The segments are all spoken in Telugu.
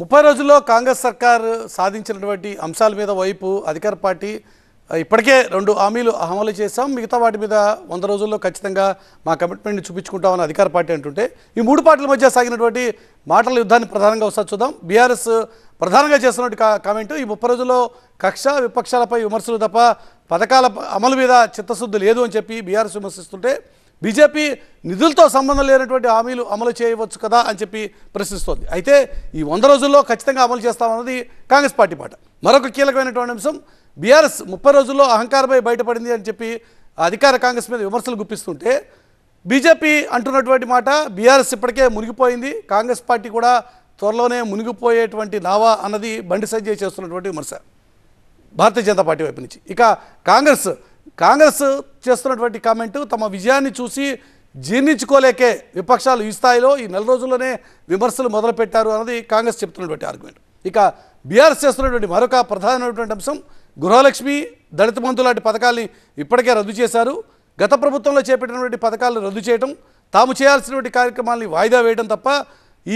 ముప్పై రోజుల్లో కాంగ్రెస్ సర్కార్ సాధించినటువంటి అంశాల మీద వైపు అధికార పార్టీ ఇప్పటికే రెండు హామీలు అమలు చేశాం మిగతా వాటి మీద వంద రోజుల్లో ఖచ్చితంగా మా కమిట్మెంట్ని చూపించుకుంటామని అధికార పార్టీ అంటుంటే ఈ మూడు పార్టీల మధ్య సాగినటువంటి మాటల యుద్ధాన్ని ప్రధానంగా ఒకసారి చూద్దాం బీఆర్ఎస్ ప్రధానంగా చేస్తున్నట్టు కామెంట్ ఈ ముప్పై రోజుల్లో కక్ష విపక్షాలపై విమర్శలు తప్ప పథకాల అమలు మీద చిత్తశుద్ధి లేదు అని చెప్పి బీఆర్ఎస్ విమర్శిస్తుంటే బీజేపీ నిధులతో సంబంధం లేనటువంటి హామీలు అమలు చేయవచ్చు కదా అని చెప్పి ప్రశ్నిస్తోంది అయితే ఈ వంద రోజుల్లో ఖచ్చితంగా అమలు చేస్తామన్నది కాంగ్రెస్ పార్టీ మాట మరొక కీలకమైనటువంటి అంశం బీఆర్ఎస్ ముప్పై రోజుల్లో అహంకారమై బయటపడింది అని చెప్పి అధికార కాంగ్రెస్ మీద విమర్శలు గుప్పిస్తుంటే బీజేపీ అంటున్నటువంటి మాట బీఆర్ఎస్ ఇప్పటికే మునిగిపోయింది కాంగ్రెస్ పార్టీ కూడా త్వరలోనే మునిగిపోయేటువంటి నావా అన్నది బండి సంజయ్ చేస్తున్నటువంటి విమర్శ భారతీయ జనతా పార్టీ వైపు నుంచి ఇక కాంగ్రెస్ కాంగ్రెస్ చేస్తున్నటువంటి కామెంటు తమ విజయాన్ని చూసి జీర్ణించుకోలేకే విపక్షాలు ఈ స్థాయిలో ఈ నెల రోజుల్లోనే విమర్శలు మొదలుపెట్టారు అన్నది కాంగ్రెస్ చెప్తున్నటువంటి ఆర్గ్యుమెంట్ ఇక బీఆర్ఎస్ చేస్తున్నటువంటి మరొక ప్రధానమైనటువంటి అంశం గృహలక్ష్మి దళిత బంధు లాంటి పథకాల్ని ఇప్పటికే రద్దు చేశారు గత ప్రభుత్వంలో చేపట్టినటువంటి పథకాలను రద్దు చేయడం తాము చేయాల్సినటువంటి కార్యక్రమాల్ని వాయిదా వేయడం తప్ప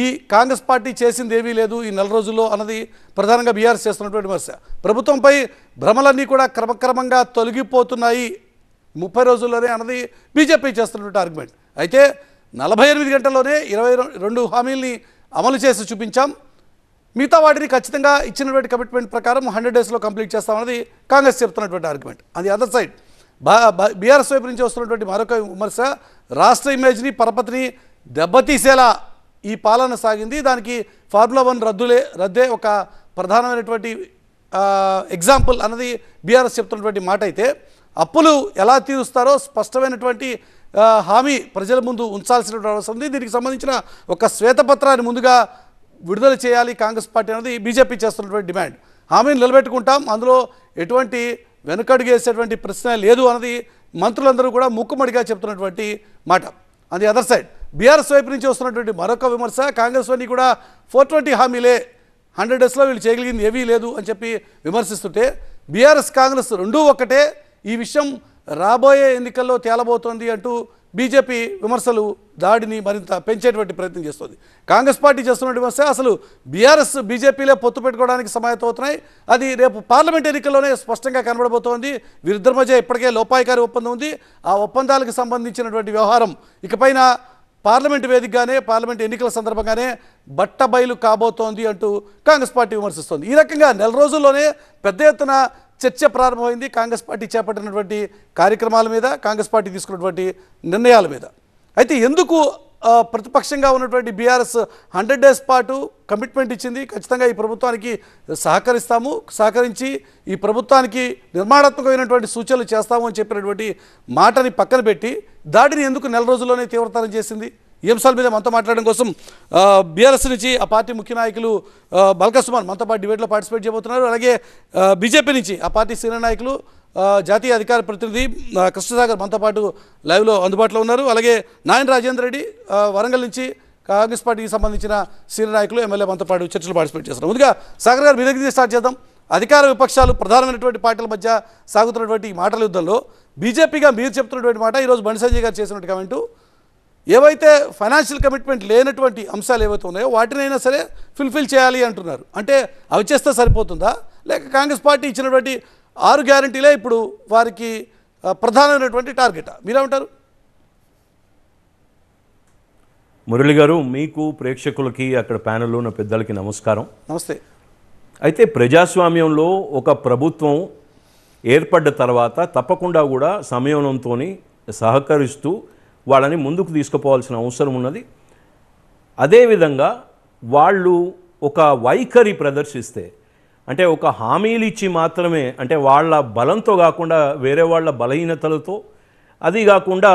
ఈ కాంగ్రెస్ పార్టీ చేసింది ఏమీ లేదు ఈ నెల రోజుల్లో అన్నది ప్రధానంగా బీఆర్ఎస్ చేస్తున్నటువంటి విమర్శ ప్రభుత్వంపై భ్రమలన్నీ కూడా క్రమక్రమంగా తొలగిపోతున్నాయి ముప్పై రోజుల్లోనే అన్నది బీజేపీ చేస్తున్నటువంటి ఆర్గ్యుమెంట్ అయితే నలభై ఎనిమిది గంటల్లోనే ఇరవై రెండు హామీల్ని అమలు చేసి చూపించాం మిగతా వాటిని ఖచ్చితంగా ఇచ్చినటువంటి కమిట్మెంట్ ప్రకారం హండ్రెడ్ డేస్లో కంప్లీట్ చేస్తామన్నది కాంగ్రెస్ చెప్తున్నటువంటి ఆర్గ్యుమెంట్ అది అదర్ సైడ్ బీఆర్ఎస్ వైపు నుంచి వస్తున్నటువంటి మరొక విమర్శ రాష్ట్ర ఇమేజ్ని పరపతిని దెబ్బతీసేలా ఈ పాలన సాగింది దానికి ఫార్ములా వన్ రద్దులే రద్దే ఒక ప్రధానమైనటువంటి ఎగ్జాంపుల్ అన్నది బీఆర్ఎస్ చెప్తున్నటువంటి మాట అయితే అప్పులు ఎలా తీరుస్తారో స్పష్టమైనటువంటి హామీ ప్రజల ముందు ఉంచాల్సినటువంటి అవసరం ఉంది దీనికి సంబంధించిన ఒక శ్వేతపత్రాన్ని ముందుగా విడుదల చేయాలి కాంగ్రెస్ పార్టీ అనేది బీజేపీ చేస్తున్నటువంటి డిమాండ్ హామీని నిలబెట్టుకుంటాం అందులో ఎటువంటి వెనుకడుగేసేటువంటి ప్రశ్న లేదు అన్నది మంత్రులందరూ కూడా ముక్కుమడిగా చెప్తున్నటువంటి మాట అది అదర్ సైడ్ బీఆర్ఎస్ వైపు నుంచి వస్తున్నటువంటి మరొక విమర్శ కాంగ్రెస్ వారిని కూడా ఫోర్ ట్వంటీ హామీలే హండ్రెడ్ డేస్లో వీళ్ళు చేయగలిగింది ఏవీ లేదు అని చెప్పి విమర్శిస్తుంటే బీఆర్ఎస్ కాంగ్రెస్ రెండూ ఒక్కటే ఈ విషయం రాబోయే ఎన్నికల్లో తేలబోతోంది అంటూ బీజేపీ విమర్శలు దాడిని మరింత పెంచేటువంటి ప్రయత్నం చేస్తుంది కాంగ్రెస్ పార్టీ చేస్తున్నటువంటి విమర్శ అసలు బీఆర్ఎస్ బీజేపీలే పొత్తు పెట్టుకోవడానికి అవుతున్నాయి అది రేపు పార్లమెంట్ ఎన్నికల్లోనే స్పష్టంగా కనబడబోతోంది వీరిద్దరి మధ్య ఇప్పటికే లోపాయికారి ఒప్పందం ఉంది ఆ ఒప్పందాలకు సంబంధించినటువంటి వ్యవహారం ఇకపైన పార్లమెంట్ వేదికగానే పార్లమెంట్ ఎన్నికల సందర్భంగానే బట్టబయలు కాబోతోంది అంటూ కాంగ్రెస్ పార్టీ విమర్శిస్తోంది ఈ రకంగా నెల రోజుల్లోనే పెద్ద ఎత్తున చర్చ ప్రారంభమైంది కాంగ్రెస్ పార్టీ చేపట్టినటువంటి కార్యక్రమాల మీద కాంగ్రెస్ పార్టీ తీసుకున్నటువంటి నిర్ణయాల మీద అయితే ఎందుకు ప్రతిపక్షంగా ఉన్నటువంటి బీఆర్ఎస్ హండ్రెడ్ డేస్ పాటు కమిట్మెంట్ ఇచ్చింది ఖచ్చితంగా ఈ ప్రభుత్వానికి సహకరిస్తాము సహకరించి ఈ ప్రభుత్వానికి నిర్మాణాత్మకమైనటువంటి సూచనలు చేస్తాము అని చెప్పినటువంటి మాటని పక్కన పెట్టి దాడిని ఎందుకు నెల రోజుల్లోనే తీవ్రతరం చేసింది ఈ మీద మనతో మాట్లాడడం కోసం బీఆర్ఎస్ నుంచి ఆ పార్టీ ముఖ్య నాయకులు బల్క సుమాన్ మనతో పాటు డిబేట్లో పార్టిసిపేట్ చేయబోతున్నారు అలాగే బీజేపీ నుంచి ఆ పార్టీ సీనియర్ నాయకులు జాతీయ అధికార ప్రతినిధి కృష్ణసాగర్ మనతో పాటు లైవ్లో అందుబాటులో ఉన్నారు అలాగే నాయన రాజేందర్ రెడ్డి వరంగల్ నుంచి కాంగ్రెస్ పార్టీకి సంబంధించిన సీనియర్ నాయకులు ఎమ్మెల్యే మనతో పాటు చర్చలు పార్టిసిపేట్ చేస్తున్నారు ముందుగా సాగర్ గారు మీ స్టార్ట్ చేద్దాం అధికార విపక్షాలు ప్రధానమైనటువంటి పార్టీల మధ్య సాగుతున్నటువంటి మాటల యుద్ధంలో బీజేపీగా మీరు చెప్తున్నటువంటి మాట ఈరోజు బండి సంజయ్ గారు చేసినట్టు కమెంటు ఏవైతే ఫైనాన్షియల్ కమిట్మెంట్ లేనటువంటి అంశాలు ఏవైతే ఉన్నాయో వాటినైనా సరే ఫుల్ఫిల్ చేయాలి అంటున్నారు అంటే అవి చేస్తే సరిపోతుందా లేక కాంగ్రెస్ పార్టీ ఇచ్చినటువంటి ఆరు గ్యారంటీలే ఇప్పుడు వారికి ప్రధానమైనటువంటి టార్గెటా మీరేమంటారు మురళి గారు మీకు ప్రేక్షకులకి అక్కడ ప్యానల్ ఉన్న పెద్దలకి నమస్కారం నమస్తే అయితే ప్రజాస్వామ్యంలో ఒక ప్రభుత్వం ఏర్పడ్డ తర్వాత తప్పకుండా కూడా సమయంతో సహకరిస్తూ వాళ్ళని ముందుకు తీసుకుపోవాల్సిన అవసరం ఉన్నది అదేవిధంగా వాళ్ళు ఒక వైఖరి ప్రదర్శిస్తే అంటే ఒక హామీలు ఇచ్చి మాత్రమే అంటే వాళ్ళ బలంతో కాకుండా వేరే వాళ్ళ బలహీనతలతో అది కాకుండా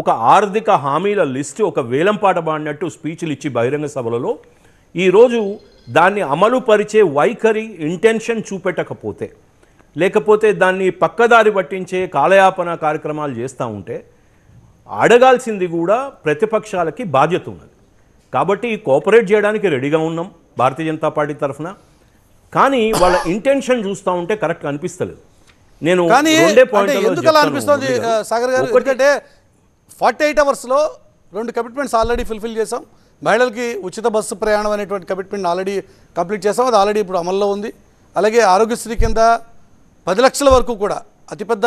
ఒక ఆర్థిక హామీల లిస్ట్ ఒక వేలంపాట బాడినట్టు స్పీచ్లు ఇచ్చి బహిరంగ సభలలో ఈరోజు దాన్ని అమలు పరిచే వైఖరి ఇంటెన్షన్ చూపెట్టకపోతే లేకపోతే దాన్ని పక్కదారి పట్టించే కాలయాపన కార్యక్రమాలు చేస్తూ ఉంటే అడగాల్సింది కూడా ప్రతిపక్షాలకి బాధ్యత ఉన్నది కాబట్టి కోఆపరేట్ చేయడానికి రెడీగా ఉన్నాం భారతీయ జనతా పార్టీ తరఫున కానీ వాళ్ళ ఇంటెన్షన్ చూస్తూ ఉంటే కరెక్ట్ అనిపిస్తలేదు నేను అనిపిస్తుంది సాగర్ గారు ఫార్టీ ఎయిట్ అవర్స్లో రెండు కమిట్మెంట్స్ ఆల్రెడీ ఫుల్ఫిల్ చేసాం మహిళలకి ఉచిత బస్సు ప్రయాణం అనేటువంటి కమిట్మెంట్ ఆల్రెడీ కంప్లీట్ చేసాం అది ఆల్రెడీ ఇప్పుడు అమల్లో ఉంది అలాగే ఆరోగ్యశ్రీ కింద పది లక్షల వరకు కూడా అతిపెద్ద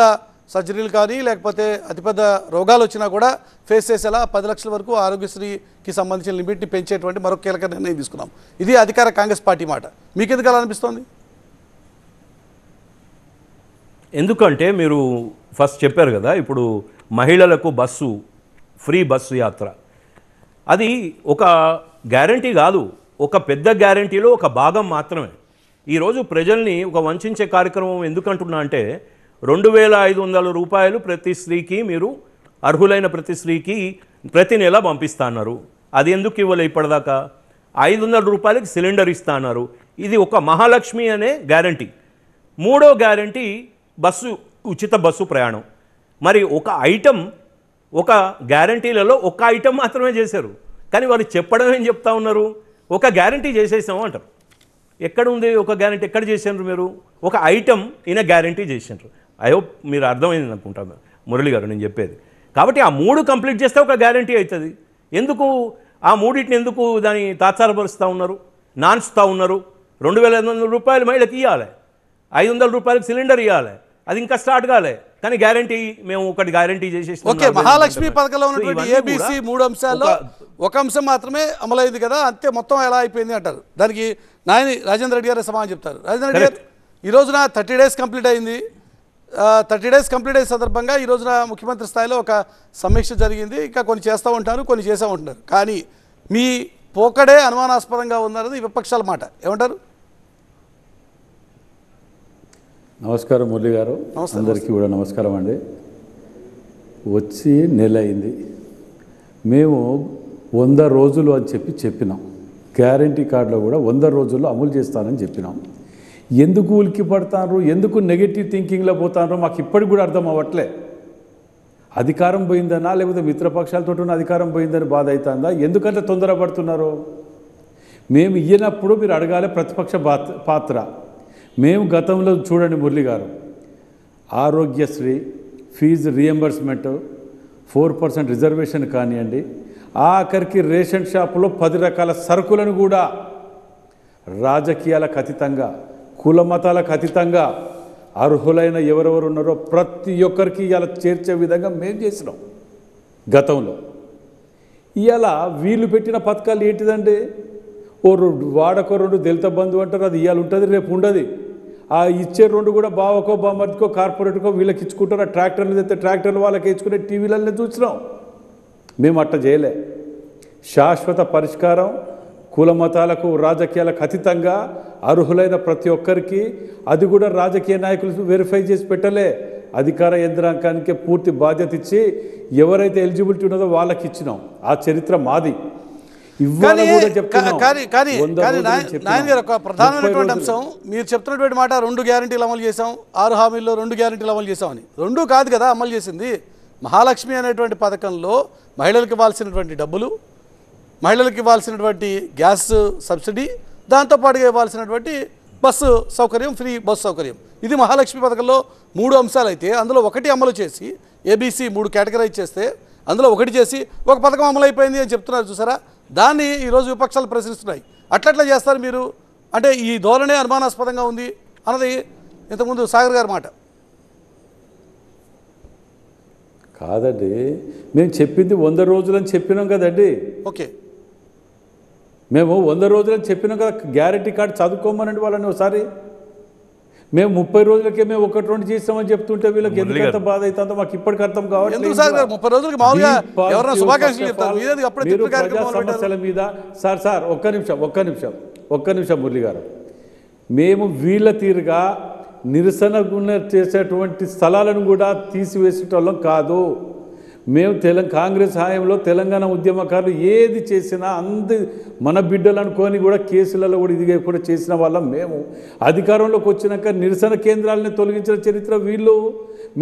సర్జరీలు కానీ లేకపోతే అతిపెద్ద రోగాలు వచ్చినా కూడా ఫేస్ చేసేలా పది లక్షల వరకు ఆరోగ్యశ్రీకి సంబంధించిన లిమిట్ని పెంచేటువంటి మరొక కీలక నిర్ణయం తీసుకున్నాం ఇది అధికార కాంగ్రెస్ పార్టీ మాట ఎందుకు అలా అనిపిస్తోంది ఎందుకంటే మీరు ఫస్ట్ చెప్పారు కదా ఇప్పుడు మహిళలకు బస్సు ఫ్రీ బస్సు యాత్ర అది ఒక గ్యారంటీ కాదు ఒక పెద్ద గ్యారంటీలో ఒక భాగం మాత్రమే ఈరోజు ప్రజల్ని ఒక వంచే కార్యక్రమం ఎందుకంటున్నా అంటే రెండు వేల ఐదు వందల రూపాయలు ప్రతి స్త్రీకి మీరు అర్హులైన ప్రతి స్త్రీకి ప్రతి నెల పంపిస్తున్నారు అది ఎందుకు ఇవ్వలే ఇప్పటిదాకా ఐదు వందల రూపాయలకి సిలిండర్ అన్నారు ఇది ఒక మహాలక్ష్మి అనే గ్యారంటీ మూడో గ్యారంటీ బస్సు ఉచిత బస్సు ప్రయాణం మరి ఒక ఐటెం ఒక గ్యారంటీలలో ఒక ఐటెం మాత్రమే చేశారు కానీ వాళ్ళు చెప్పడం ఏం చెప్తా ఉన్నారు ఒక గ్యారంటీ చేసేసాము అంటారు ఎక్కడ ఉంది ఒక గ్యారంటీ ఎక్కడ చేసినారు మీరు ఒక ఐటెం ఈయన గ్యారంటీ చేసినారు ఐ హోప్ మీరు అర్థమైంది అనుకుంటాను మురళి గారు నేను చెప్పేది కాబట్టి ఆ మూడు కంప్లీట్ చేస్తే ఒక గ్యారంటీ అవుతుంది ఎందుకు ఆ మూడింటిని ఎందుకు దాన్ని తాత్సారపరుస్తూ ఉన్నారు నాన్స్తూ ఉన్నారు రెండు వేల ఐదు వందల రూపాయలు మహిళకి ఇవ్వాలి ఐదు వందల రూపాయలకు సిలిండర్ ఇవ్వాలి అది ఇంకా స్టార్ట్ కాలే కానీ గ్యారంటీ మేము ఒకటి గ్యారంటీ చేసేసి ఓకే మహాలక్ష్మి పథకంలో ఉన్నటువంటి ఏబీసీ మూడు అంశాల్లో ఒక అంశం మాత్రమే అమలైంది కదా అంతే మొత్తం ఎలా అయిపోయింది అంటారు దానికి నాయని రాజేంద్ర రెడ్డి గారు సమాధానం చెప్తారు రాజేంద్ర రెడ్డి గారు ఈ రోజున థర్టీ డేస్ కంప్లీట్ అయింది థర్టీ డేస్ కంప్లీట్ అయ్యే సందర్భంగా ఈ రోజున ముఖ్యమంత్రి స్థాయిలో ఒక సమీక్ష జరిగింది ఇంకా కొన్ని చేస్తూ ఉంటారు కొన్ని చేస్తూ ఉంటున్నారు కానీ మీ పోకడే అనుమానాస్పదంగా ఉన్నారని విపక్షాల మాట ఏమంటారు నమస్కారం మురళి గారు అందరికీ కూడా నమస్కారం అండి వచ్చి నెల అయింది మేము వంద రోజులు అని చెప్పి చెప్పినాం గ్యారంటీ కార్డులో కూడా వంద రోజుల్లో అమలు చేస్తానని చెప్పినాం ఎందుకు ఉలికి పడతారు ఎందుకు నెగిటివ్ థింకింగ్లో పోతారు మాకు ఇప్పటికి కూడా అర్థం అవ్వట్లే అధికారం పోయిందనా లేకపోతే మిత్రపక్షాలతో ఉన్న అధికారం పోయిందని బాధ అవుతుందా ఎందుకంటే తొందరపడుతున్నారు మేము ఇయ్యనప్పుడు మీరు అడగాలి ప్రతిపక్ష పాత్ర మేము గతంలో చూడండి మురళి గారు Aarogyasri fee reimbursement four percent reservation కానివ్వండి ఆఖరికి రేషన్ షాపులో పది రకాల సరుకులను కూడా రాజకీయాలకు అతీతంగా కుల మతాలకు అతీతంగా అర్హులైన ఎవరెవరు ఉన్నారో ప్రతి ఒక్కరికి ఇలా చేర్చే విధంగా మేము చేసినాం గతంలో ఇవాళ వీళ్ళు పెట్టిన పథకాలు ఏంటిదండి ఓ రెండు వాడకో రెండు దళిత బంధు అంటారు అది ఇవాళ ఉంటుంది రేపు ఉండదు ఆ ఇచ్చే రెండు కూడా బావకో బామర్దికో కార్పొరేట్కో వీళ్ళకి ఇచ్చుకుంటారు ఆ ట్రాక్టర్లు తెస్తే ట్రాక్టర్లు వాళ్ళకి ఇచ్చుకునే టీవీలలో చూసినాం మేము అట్ట చేయలే శాశ్వత పరిష్కారం కుల మతాలకు రాజకీయాలకు అతీతంగా అర్హులైన ప్రతి ఒక్కరికి అది కూడా రాజకీయ నాయకులు వెరిఫై చేసి పెట్టలే అధికార యంత్రాంగానికి పూర్తి బాధ్యత ఇచ్చి ఎవరైతే ఎలిజిబిలిటీ ఉన్నదో వాళ్ళకి ఇచ్చినాం ఆ చరిత్ర మాది కానీ కానీ ఒక ప్రధానమైనటువంటి అంశం మీరు చెప్తున్నటువంటి మాట రెండు గ్యారంటీలు అమలు చేసాం ఆరు హామీల్లో రెండు గ్యారంటీలు అమలు చేశామని రెండు కాదు కదా అమలు చేసింది మహాలక్ష్మి అనేటువంటి పథకంలో మహిళలకు ఇవ్వాల్సినటువంటి డబ్బులు మహిళలకు ఇవ్వాల్సినటువంటి గ్యాస్ సబ్సిడీ దాంతోపాటుగా ఇవ్వాల్సినటువంటి బస్సు సౌకర్యం ఫ్రీ బస్సు సౌకర్యం ఇది మహాలక్ష్మి పథకంలో మూడు అంశాలు అయితే అందులో ఒకటి అమలు చేసి ఏబీసీ మూడు కేటగిరైజ్ చేస్తే అందులో ఒకటి చేసి ఒక పథకం అమలు అయిపోయింది అని చెప్తున్నారు చూసారా దాన్ని ఈరోజు విపక్షాలు ప్రశ్నిస్తున్నాయి అట్లట్లా చేస్తారు మీరు అంటే ఈ ధోరణే అనుమానాస్పదంగా ఉంది అన్నది ఇంతకుముందు సాగర్ గారి మాట కాదండి మేము చెప్పింది వంద రోజులని చెప్పినాం కదండి ఓకే మేము వంద రోజులని చెప్పినాం కదా గ్యారంటీ కార్డు చదువుకోమనండి వాళ్ళని ఒకసారి మేము ముప్పై రోజులకే మేము ఒకటి రెండు చేస్తామని చెప్తుంటే వీళ్ళకి ఎందుకు ఎంత బాధ అవుతుందో మాకు ఇప్పటికి అర్థం కావాలి సమస్యల మీద సార్ సార్ ఒక్క నిమిషం ఒక్క నిమిషం ఒక్క నిమిషం మురళి గారు మేము వీళ్ళ తీరుగా నిరసన చేసేటువంటి స్థలాలను కూడా తీసివేసేటోళ్ళం కాదు మేము తెలం కాంగ్రెస్ హాయంలో తెలంగాణ ఉద్యమకారులు ఏది చేసినా అంది మన బిడ్డలు అనుకొని కూడా కేసులలో కూడా ఇదిగా కూడా చేసిన వాళ్ళం మేము అధికారంలోకి వచ్చినాక నిరసన కేంద్రాలని తొలగించిన చరిత్ర వీళ్ళు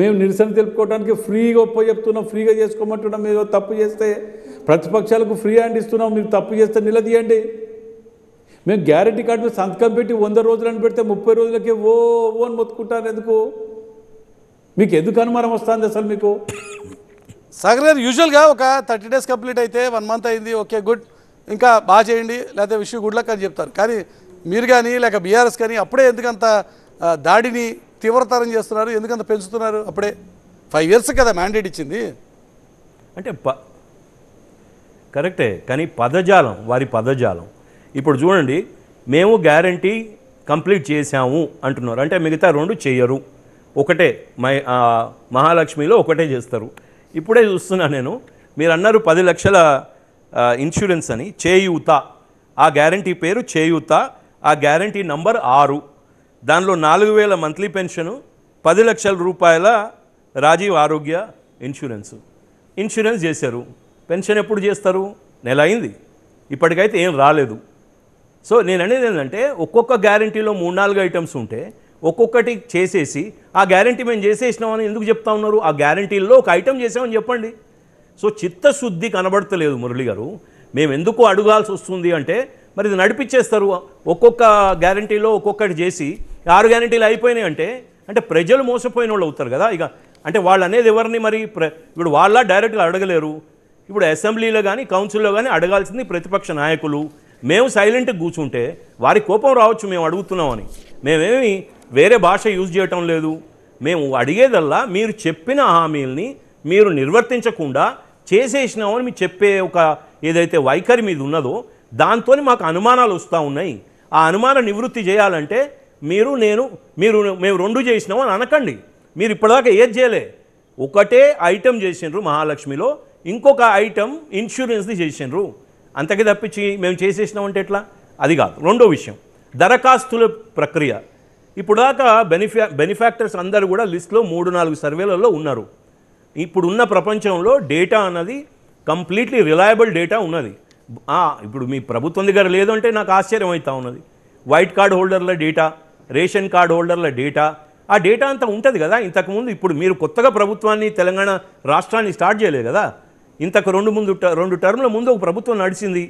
మేము నిరసన తెలుపుకోవడానికి ఫ్రీగా ఒప్ప చెప్తున్నాం ఫ్రీగా చేసుకోమంటున్నాం మీరు తప్పు చేస్తే ప్రతిపక్షాలకు ఫ్రీ హ్యాండ్ ఇస్తున్నాం మీరు తప్పు చేస్తే నిలదీయండి మేము గ్యారంటీ కార్డు మీద సంతకం పెట్టి వంద రోజులను పెడితే ముప్పై రోజులకే ఓ ఓన్ మొత్తుకుంటారు ఎందుకు మీకు ఎందుకు అనుమానం వస్తుంది అసలు మీకు సాగర్ గారు యూజువల్గా ఒక థర్టీ డేస్ కంప్లీట్ అయితే వన్ మంత్ అయింది ఓకే గుడ్ ఇంకా బాగా చేయండి లేకపోతే విషయం గుడ్ లక్ అని చెప్తారు కానీ మీరు కానీ లేక బీఆర్ఎస్ కానీ అప్పుడే ఎందుకంత దాడిని తీవ్రతరం చేస్తున్నారు ఎందుకంత పెంచుతున్నారు అప్పుడే ఫైవ్ ఇయర్స్ కదా మ్యాండేట్ ఇచ్చింది అంటే ప కరెక్టే కానీ పదజాలం వారి పదజాలం ఇప్పుడు చూడండి మేము గ్యారంటీ కంప్లీట్ చేశాము అంటున్నారు అంటే మిగతా రెండు చేయరు ఒకటే మై మహాలక్ష్మిలో ఒకటే చేస్తారు ఇప్పుడే చూస్తున్నా నేను మీరు అన్నారు పది లక్షల ఇన్సూరెన్స్ అని చేయూత ఆ గ్యారంటీ పేరు చేయూత ఆ గ్యారంటీ నంబర్ ఆరు దానిలో నాలుగు వేల మంత్లీ పెన్షను పది లక్షల రూపాయల రాజీవ్ ఆరోగ్య ఇన్సూరెన్స్ ఇన్సూరెన్స్ చేశారు పెన్షన్ ఎప్పుడు చేస్తారు నెల అయింది ఇప్పటికైతే ఏం రాలేదు సో నేను అనేది ఏంటంటే ఒక్కొక్క గ్యారంటీలో మూడు నాలుగు ఐటమ్స్ ఉంటే ఒక్కొక్కటి చేసేసి ఆ గ్యారంటీ మేము చేసేసినామని ఎందుకు చెప్తా ఉన్నారు ఆ గ్యారంటీల్లో ఒక ఐటెం చేసామని చెప్పండి సో చిత్తశుద్ధి కనబడతలేదు మురళి గారు మేము ఎందుకు అడగాల్సి వస్తుంది అంటే మరి ఇది నడిపించేస్తారు ఒక్కొక్క గ్యారంటీలో ఒక్కొక్కటి చేసి ఆరు గ్యారంటీలు అయిపోయినాయి అంటే అంటే ప్రజలు మోసపోయిన వాళ్ళు అవుతారు కదా ఇక అంటే వాళ్ళు అనేది ఎవరిని మరి ఇప్పుడు వాళ్ళ డైరెక్ట్గా అడగలేరు ఇప్పుడు అసెంబ్లీలో కానీ కౌన్సిల్లో కానీ అడగాల్సింది ప్రతిపక్ష నాయకులు మేము సైలెంట్గా కూర్చుంటే వారి కోపం రావచ్చు మేము అడుగుతున్నామని మేమేమి వేరే భాష యూజ్ చేయటం లేదు మేము అడిగేదల్లా మీరు చెప్పిన హామీల్ని మీరు నిర్వర్తించకుండా చేసేసినామని మీరు చెప్పే ఒక ఏదైతే వైఖరి మీద ఉన్నదో దాంతో మాకు అనుమానాలు వస్తూ ఉన్నాయి ఆ అనుమాన నివృత్తి చేయాలంటే మీరు నేను మీరు మేము రెండు చేసినాము అని అనకండి మీరు ఇప్పటిదాకా ఏది చేయలే ఒకటే ఐటెం చేసిండ్రు మహాలక్ష్మిలో ఇంకొక ఐటెం ఇన్సూరెన్స్ది చేసిండ్రు అంతకి తప్పించి మేము చేసేసినామంటే ఎట్లా అది కాదు రెండో విషయం దరఖాస్తుల ప్రక్రియ ఇప్పుడు దాకా బెనిఫా బెనిఫాక్టర్స్ అందరూ కూడా లిస్ట్లో మూడు నాలుగు సర్వేలలో ఉన్నారు ఇప్పుడున్న ప్రపంచంలో డేటా అన్నది కంప్లీట్లీ రిలయబుల్ డేటా ఉన్నది ఇప్పుడు మీ ప్రభుత్వం దగ్గర లేదంటే నాకు ఆశ్చర్యం అవుతా ఉన్నది వైట్ కార్డ్ హోల్డర్ల డేటా రేషన్ కార్డ్ హోల్డర్ల డేటా ఆ డేటా అంతా ఉంటుంది కదా ఇంతకుముందు ఇప్పుడు మీరు కొత్తగా ప్రభుత్వాన్ని తెలంగాణ రాష్ట్రాన్ని స్టార్ట్ చేయలేదు కదా ఇంతకు రెండు ముందు రెండు టర్మ్ల ముందు ఒక ప్రభుత్వం నడిచింది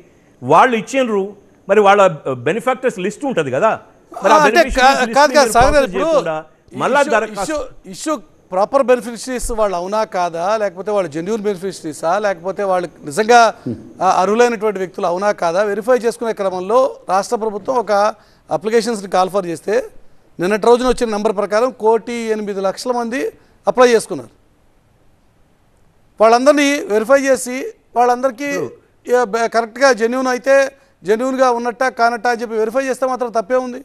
వాళ్ళు ఇచ్చిండ్రు మరి వాళ్ళ బెనిఫాక్టర్స్ లిస్ట్ ఉంటుంది కదా ఇష్యూ ప్రాపర్ బెనిఫిషరీస్ వాళ్ళు అవునా కాదా లేకపోతే వాళ్ళు జెన్యున్ బెనిఫిషరీసా లేకపోతే వాళ్ళు నిజంగా అర్హులైనటువంటి వ్యక్తులు అవునా కాదా వెరిఫై చేసుకునే క్రమంలో రాష్ట్ర ప్రభుత్వం ఒక అప్లికేషన్స్ని కాల్ఫర్ చేస్తే నిన్నటి రోజున వచ్చిన నెంబర్ ప్రకారం కోటి ఎనిమిది లక్షల మంది అప్లై చేసుకున్నారు వాళ్ళందరినీ వెరిఫై చేసి వాళ్ళందరికీ కరెక్ట్గా జెన్యున్ అయితే జెన్యున్గా ఉన్నట్ట కానట్ట అని చెప్పి వెరిఫై చేస్తే మాత్రం తప్పే ఉంది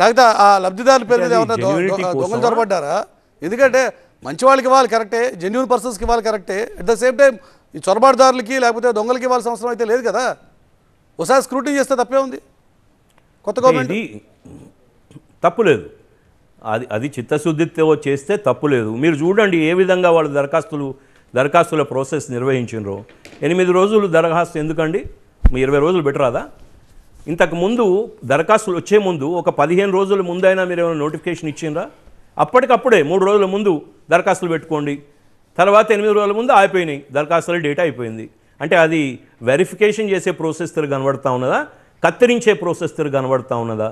లేకపోతే ఆ లబ్ధిదారుల పేరు మీద ఏమన్నా దొంగలు చొరబడ్డారా ఎందుకంటే మంచి వాళ్ళకి ఇవ్వాలి కరెక్టే జెన్యున్ పర్సన్స్కి ఇవ్వాలి కరెక్టే అట్ ద సేమ్ టైం ఈ చొరబాటుదారులకి లేకపోతే దొంగలకి ఇవ్వాల్సిన అవసరం అయితే లేదు కదా ఒకసారి స్క్రూటింగ్ చేస్తే తప్పే ఉంది కొత్త గవర్నమెంట్ తప్పు లేదు అది అది చిత్తశుద్ధితో చేస్తే తప్పు లేదు మీరు చూడండి ఏ విధంగా వాళ్ళు దరఖాస్తులు దరఖాస్తుల ప్రాసెస్ నిర్వహించినరు ఎనిమిది రోజులు దరఖాస్తు ఎందుకండి మీ ఇరవై రోజులు బెటరాదా ఇంతకు ముందు దరఖాస్తులు వచ్చే ముందు ఒక పదిహేను రోజుల ముందైనా మీరు ఏమైనా నోటిఫికేషన్ ఇచ్చిండ్రా అప్పటికప్పుడే మూడు రోజుల ముందు దరఖాస్తులు పెట్టుకోండి తర్వాత ఎనిమిది రోజుల ముందు అయిపోయినాయి దరఖాస్తుల డేటా అయిపోయింది అంటే అది వెరిఫికేషన్ చేసే ప్రోసెస్ తిరిగి కనబడతా ఉన్నదా కత్తిరించే ప్రోసెస్ తిరిగి కనబడతా ఉన్నదా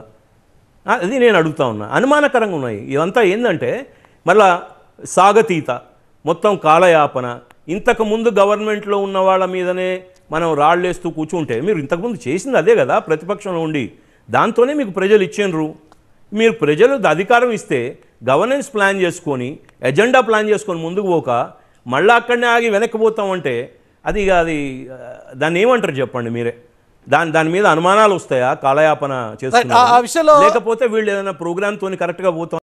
అది నేను అడుగుతా ఉన్నా అనుమానకరంగా ఉన్నాయి ఇదంతా ఏంటంటే మళ్ళా సాగతీత మొత్తం కాలయాపన ఇంతకు ముందు గవర్నమెంట్లో ఉన్న వాళ్ళ మీదనే మనం రాళ్ళేస్తూ కూర్చుంటే మీరు ఇంతకుముందు చేసింది అదే కదా ప్రతిపక్షంలో ఉండి దాంతోనే మీకు ప్రజలు ఇచ్చిండ్రు మీరు ప్రజలు అధికారం ఇస్తే గవర్నెన్స్ ప్లాన్ చేసుకొని ఎజెండా ప్లాన్ చేసుకొని ముందుకు పోక మళ్ళీ అక్కడనే ఆగి వెనక్కి అది ఇక అది దాన్ని ఏమంటారు చెప్పండి మీరే దాని దాని మీద అనుమానాలు వస్తాయా కాలయాపన చేస్తున్నారు లేకపోతే వీళ్ళు ఏదైనా ప్రోగ్రామ్తో కరెక్ట్గా పోతాం